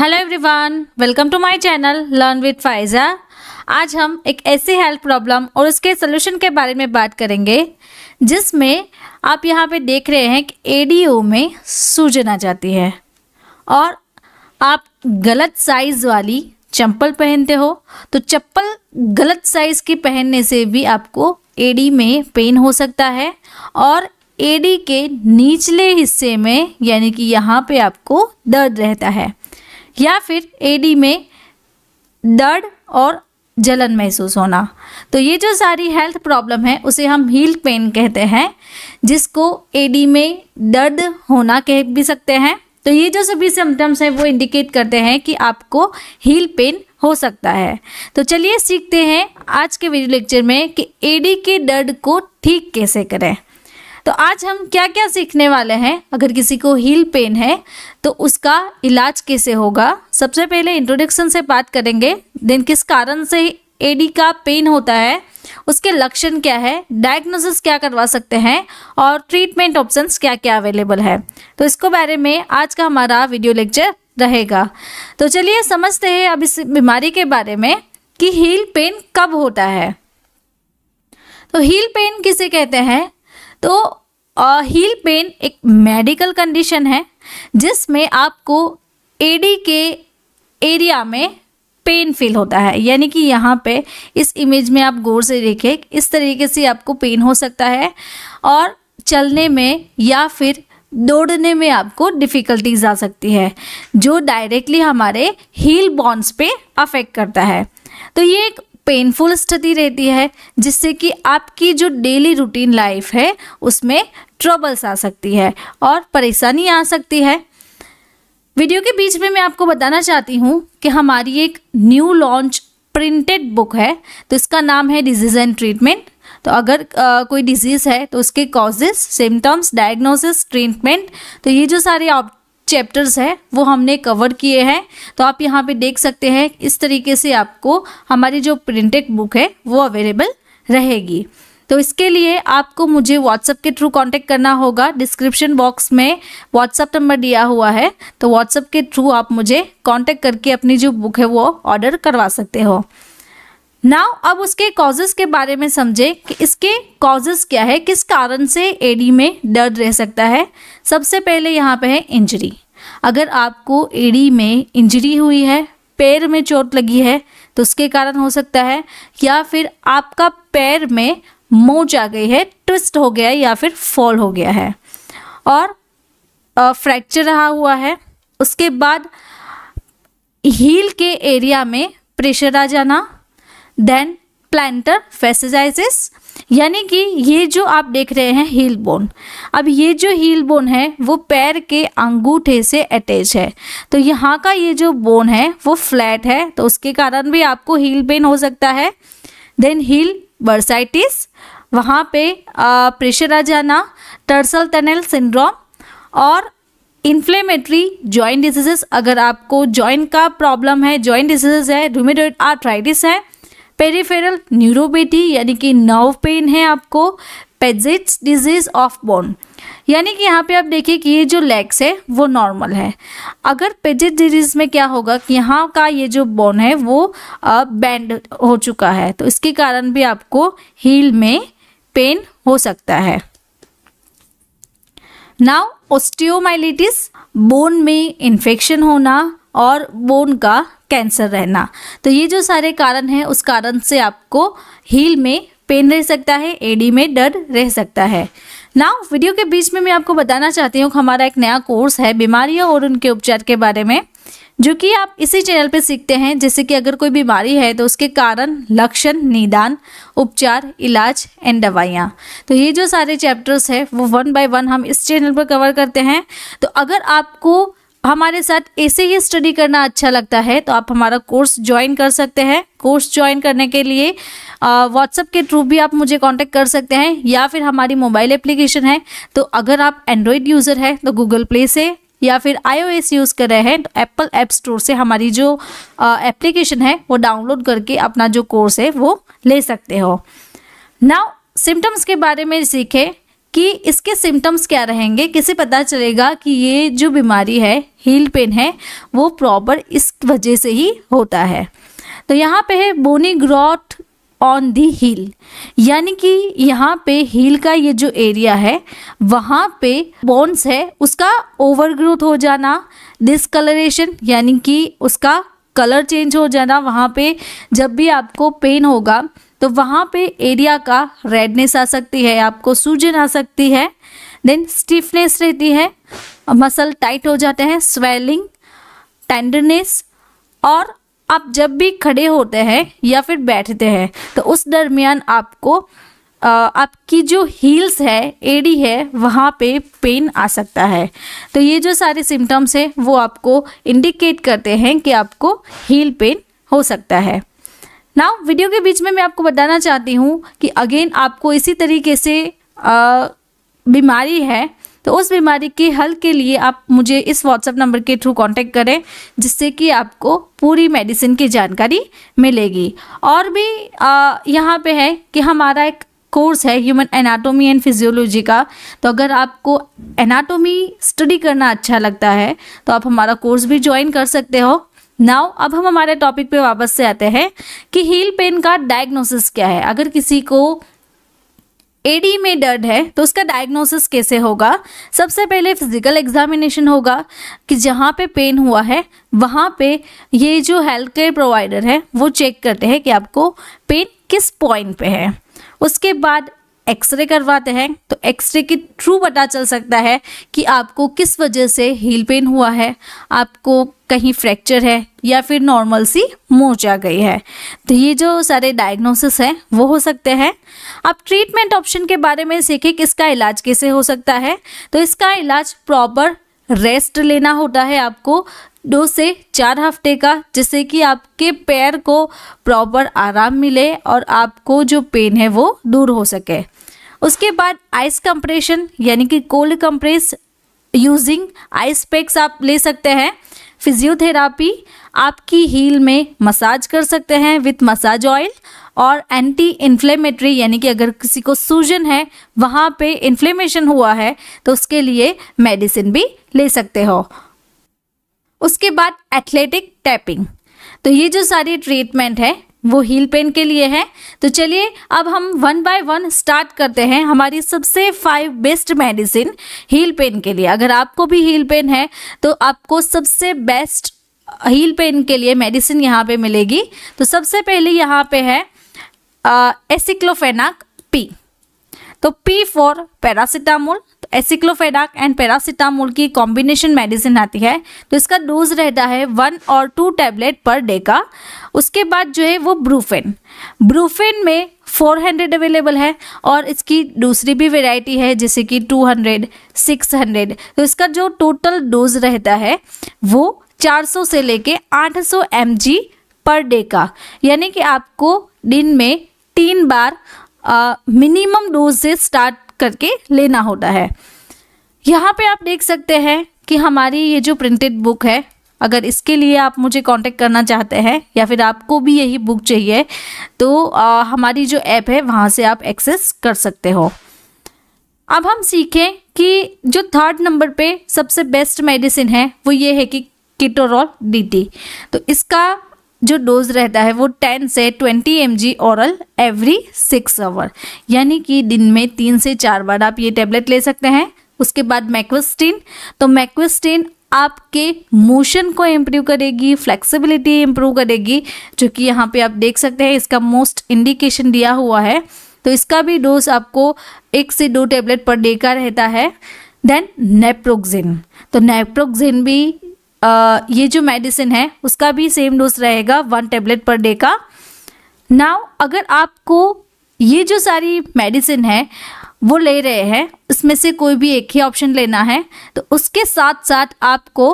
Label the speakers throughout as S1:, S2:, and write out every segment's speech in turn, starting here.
S1: hello everyone welcome to my channel learn with Faiza आज हम एक ऐसी हेल्थ प्रॉब्लम और उसके सोल्यूशन के बारे में बात करेंगे जिसमें आप यहाँ पे देख रहे हैं कि एडीओ में सूजन आ जाती है और आप गलत साइज़ वाली चप्पल पहनते हो तो चप्पल गलत साइज़ की पहनने से भी आपको एडी में पेन हो सकता है और एडी के निचले हिस्से में यानी कि यहाँ पे आपको दर्द रहता है या फिर एडी में दर्द और जलन महसूस होना तो ये जो सारी हेल्थ प्रॉब्लम है उसे हम हील पेन कहते हैं जिसको एडी में दर्द होना कह भी सकते हैं तो ये जो सभी सिम्टम्स हैं वो इंडिकेट करते हैं कि आपको हील पेन हो सकता है तो चलिए सीखते हैं आज के वीडियो लेक्चर में कि एडी के दर्द को ठीक कैसे करें तो आज हम क्या क्या सीखने वाले हैं अगर किसी को हील पेन है तो उसका इलाज कैसे होगा सबसे पहले इंट्रोडक्शन से बात करेंगे देन किस कारण से एडी का पेन होता है उसके लक्षण क्या है डायग्नोसिस क्या करवा सकते हैं और ट्रीटमेंट ऑप्शंस क्या क्या अवेलेबल है तो इसको बारे में आज का हमारा वीडियो लेक्चर रहेगा तो चलिए समझते हैं अब इस बीमारी के बारे में कि हील पेन कब होता है तो हील पेन किसे कहते हैं तो हील पेन एक मेडिकल कंडीशन है जिसमें आपको एडी के एरिया में पेन फील होता है यानी कि यहाँ पे इस इमेज में आप गौर से देखें इस तरीके से आपको पेन हो सकता है और चलने में या फिर दौड़ने में आपको डिफ़िकल्टीज आ सकती है जो डायरेक्टली हमारे हील बॉन्स पे अफेक्ट करता है तो ये एक पेनफुल स्थिति रहती है जिससे कि आपकी जो डेली रूटीन लाइफ है उसमें ट्रबल्स आ सकती है और परेशानी आ सकती है वीडियो के बीच में मैं आपको बताना चाहती हूँ कि हमारी एक न्यू लॉन्च प्रिंटेड बुक है तो इसका नाम है डिजीज एंड ट्रीटमेंट तो अगर आ, कोई डिजीज़ है तो उसके कॉजेज सिम्टम्स डायग्नोसिस ट्रीटमेंट तो ये जो सारे चैप्टर्स है वो हमने कवर किए हैं तो आप यहाँ पे देख सकते हैं इस तरीके से आपको हमारी जो प्रिंटेड बुक है वो अवेलेबल रहेगी तो इसके लिए आपको मुझे व्हाट्सअप के थ्रू कांटेक्ट करना होगा डिस्क्रिप्शन बॉक्स में व्हाट्सअप नंबर दिया हुआ है तो व्हाट्सअप के थ्रू आप मुझे कांटेक्ट करके अपनी जो बुक है वो ऑर्डर करवा सकते हो नाउ अब उसके कॉजेज के बारे में समझे कि इसके कॉजेस क्या है किस कारण से एडी में दर्द रह सकता है सबसे पहले यहाँ पे है इंजरी अगर आपको एडी में इंजरी हुई है पैर में चोट लगी है तो उसके कारण हो सकता है या फिर आपका पैर में मोच आ गई है ट्विस्ट हो गया या फिर फॉल हो गया है और फ्रैक्चर रहा हुआ है उसके बाद हील के एरिया में प्रेशर आ जाना देन प्लांटर फेसेजाइजिस यानी कि ये जो आप देख रहे हैं हील बोन अब ये जो हील बोन है वो पैर के अंगूठे से अटैच है तो यहाँ का ये जो बोन है वो फ्लैट है तो उसके कारण भी आपको हील पेन हो सकता है देन हील बर्साइटिस वहाँ पे प्रेशर आ जाना टर्सल टनल सिंड्रोम और इन्फ्लेमेटरी जॉइंट डिजीजेस अगर आपको जॉइंट का प्रॉब्लम है जॉइंट डिजीजेस है रूमेटोइड आर्थराइटिस है पेरिफेरल न्यूरोपैथी यानी कि नर्व पेन है आपको पेजेट्स डिजीज ऑफ बोन यानी कि यहाँ पे आप देखिए कि ये जो लेग्स है वो नॉर्मल है अगर पेजिट डिजीज में क्या होगा कि यहाँ का ये जो बोन है वो बैंड हो चुका है तो इसके कारण भी आपको हील में पेन हो सकता है नाउ ओस्टियोमाइलिटिस बोन में इन्फेक्शन होना और बोन का कैंसर रहना तो ये जो सारे कारण हैं उस कारण से आपको हील में पेन रह सकता है एडी में डर रह सकता है नाउ वीडियो के बीच में मैं आपको बताना चाहती हूँ हमारा एक नया कोर्स है बीमारियों और उनके उपचार के बारे में जो कि आप इसी चैनल पे सीखते हैं जैसे कि अगर कोई बीमारी है तो उसके कारण लक्षण निदान उपचार इलाज एंड दवाइयाँ तो ये जो सारे चैप्टर्स हैं वो वन बाय वन हम इस चैनल पर कवर करते हैं तो अगर आपको हमारे साथ ऐसे ही स्टडी करना अच्छा लगता है तो आप हमारा कोर्स ज्वाइन कर सकते हैं कोर्स ज्वाइन करने के लिए व्हाट्सएप के थ्रू भी आप मुझे कांटेक्ट कर सकते हैं या फिर हमारी मोबाइल एप्लीकेशन है तो अगर आप एंड्रॉयड यूज़र हैं तो गूगल प्ले से या फिर आईओएस यूज़ कर रहे हैं तो एप्पल ऐप स्टोर से हमारी जो एप्लीकेशन है वो डाउनलोड करके अपना जो कोर्स है वो ले सकते हो नाउ सिम्टम्स के बारे में सीखें कि इसके सिम्टम्स क्या रहेंगे किसे पता चलेगा कि ये जो बीमारी है हील पेन है वो प्रॉपर इस वजह से ही होता है तो यहाँ पे है बोनी ग्रॉट ऑन दी हील यानी कि यहाँ पे हील का ये जो एरिया है वहाँ पे बोन्स है उसका ओवरग्रोथ हो जाना डिसकलरेशन यानी कि उसका कलर चेंज हो जाना वहाँ पे जब भी आपको पेन होगा तो वहाँ पे एरिया का रेडनेस आ सकती है आपको सूजन आ सकती है देन स्टिफनेस रहती है मसल टाइट हो जाते हैं स्वेलिंग टेंडरनेस और आप जब भी खड़े होते हैं या फिर बैठते हैं तो उस दरमियान आपको आपकी जो हील्स है एडी है वहाँ पे पेन आ सकता है तो ये जो सारे सिम्टम्स हैं वो आपको इंडिकेट करते हैं कि आपको हील पेन हो सकता है नाउ वीडियो के बीच में मैं आपको बताना चाहती हूँ कि अगेन आपको इसी तरीके से बीमारी है तो उस बीमारी के हल के लिए आप मुझे इस व्हाट्सएप नंबर के थ्रू कांटेक्ट करें जिससे कि आपको पूरी मेडिसिन की जानकारी मिलेगी और भी यहाँ पे है कि हमारा एक कोर्स है ह्यूमन एनाटोमी एंड फिजियोलॉजी का तो अगर आपको एनाटोमी स्टडी करना अच्छा लगता है तो आप हमारा कोर्स भी ज्वाइन कर सकते हो नाउ अब हम हमारे टॉपिक पे वापस से आते हैं कि हील पेन का डायग्नोसिस क्या है अगर किसी को एडी में दर्द है तो उसका डायग्नोसिस कैसे होगा सबसे पहले फिजिकल एग्जामिनेशन होगा कि जहाँ पे पेन हुआ है वहाँ पे ये जो हेल्थ केयर प्रोवाइडर है वो चेक करते हैं कि आपको पेन किस पॉइंट पे है उसके बाद एक्सरे करवाते हैं तो एक्सरे के थ्रू पता चल सकता है कि आपको किस वजह से हील पेन हुआ है आपको कहीं फ्रैक्चर है या फिर नॉर्मल सी मोच आ गई है तो ये जो सारे डायग्नोसिस हैं वो हो सकते हैं अब ट्रीटमेंट ऑप्शन के बारे में सीखें कि इसका इलाज कैसे हो सकता है तो इसका इलाज प्रॉपर रेस्ट लेना होता है आपको दो से चार हफ्ते का जिससे कि आपके पैर को प्रॉपर आराम मिले और आपको जो पेन है वो दूर हो सके उसके बाद आइस कंप्रेशन यानी कि cold compress using ice packs आप ले सकते हैं फिजियोथेरापी आपकी हील में मसाज कर सकते हैं विथ मसाज ऑयल और एंटी इन्फ्लेमेटरी यानी कि अगर किसी को सूजन है वहाँ पे इन्फ्लेमेशन हुआ है तो उसके लिए मेडिसिन भी ले सकते हो उसके बाद एथलेटिक टैपिंग तो ये जो सारी ट्रीटमेंट है वो हील पेन के लिए है तो चलिए अब हम वन बाय वन स्टार्ट करते हैं हमारी सबसे five best medicine heel pain के लिए अगर आपको भी हील पेन है तो आपको सबसे बेस्ट हील पेन के लिए मेडिसिन यहाँ पे मिलेगी तो सबसे पहले यहाँ पे है एसिक्लोफेनाक पी तो पी फॉर पैरासिटामोल तो एसिक्लोफेडाक एंड पैरासिटामोल की कॉम्बिनेशन मेडिसिन आती है तो इसका डोज रहता है वन और टू टैबलेट पर डे का उसके बाद जो है वो ब्रूफेन ब्रूफेन में 400 अवेलेबल है और इसकी दूसरी भी वेराइटी है जैसे कि 200, 600 तो इसका जो टोटल डोज रहता है वो 400 से लेके 800 सौ पर डे का यानी कि आपको दिन में तीन बार मिनिमम डोज से स्टार्ट करके लेना होता है यहाँ पे आप देख सकते हैं कि हमारी ये जो प्रिंटेड बुक है अगर इसके लिए आप मुझे कांटेक्ट करना चाहते हैं या फिर आपको भी यही बुक चाहिए तो आ, हमारी जो ऐप है वहाँ से आप एक्सेस कर सकते हो अब हम सीखें कि जो थर्ड नंबर पे सबसे बेस्ट मेडिसिन है वो ये है कि किटोरॉल डी तो इसका जो डोज रहता है वो 10 से 20 M G oral every six hour यानी कि दिन में तीन से चार बार आप ये टेबलेट ले सकते हैं उसके बाद मैक्विस्टीन तो मैक्विस्टीन आपके मोशन को इम्प्रूव करेगी फ्लेक्सिबिलिटी इम्प्रूव करेगी जो कि यहाँ पे आप देख सकते हैं इसका मोस्ट इंडिकेशन दिया हुआ है तो इसका भी डोज आपको एक से दो टेबलेट पर डे का रहता है देन नेप्रोक्सिन तो नेप्रोक्सिन भी ये जो मेडिसिन है उसका भी सेम डोज रहेगा वन टेबलेट पर डे का नाउ अगर आपको ये जो सारी मेडिसिन है वो ले रहे हैं उसमें से कोई भी एक ही ऑप्शन लेना है तो उसके साथ साथ आपको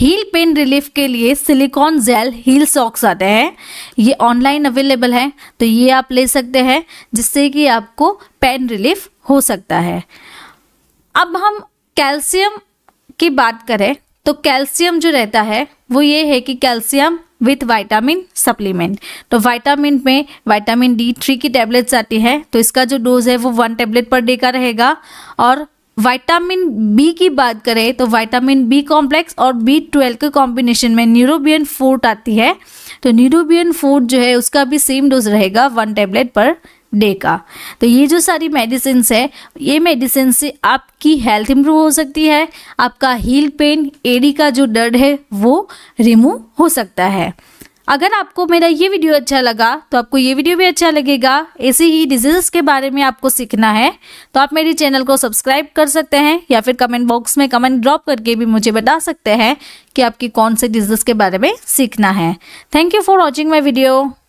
S1: हील पेन रिलीफ के लिए सिलिकॉन जेल हील सॉक्स आते हैं ये ऑनलाइन अवेलेबल है तो ये आप ले सकते हैं जिससे कि आपको पेन रिलीफ हो सकता है अब हम कैल्शियम की बात करें तो कैल्शियम जो रहता है वो ये है कि कैल्शियम विथ वाइटामिन सप्लीमेंट तो वाइटामिन में वाइटामिन डी थ्री की टैबलेट्स आती है तो इसका जो डोज है वो वन टैबलेट पर डे का रहेगा और वाइटामिन बी की बात करें तो वाइटामिन बी कॉम्प्लेक्स और बी ट्वेल्व के कॉम्बिनेशन में न्यूरोबियन फूड आती है तो न्यूरोबियन फूड जो है उसका भी सेम डोज रहेगा वन टैबलेट पर डे का तो ये जो सारी मेडिसिन है ये मेडिसिन से आपकी हेल्थ इम्प्रूव हो सकती है आपका हील पेन एडी का जो दर्द है वो रिमूव हो सकता है अगर आपको मेरा ये वीडियो अच्छा लगा तो आपको ये वीडियो भी अच्छा लगेगा ऐसे ही डिजीज़ के बारे में आपको सीखना है तो आप मेरे चैनल को सब्सक्राइब कर सकते हैं या फिर कमेंट बॉक्स में कमेंट ड्रॉप करके भी मुझे बता सकते हैं कि आपकी कौन से डिजीज़ के बारे में सीखना है thank you for watching my video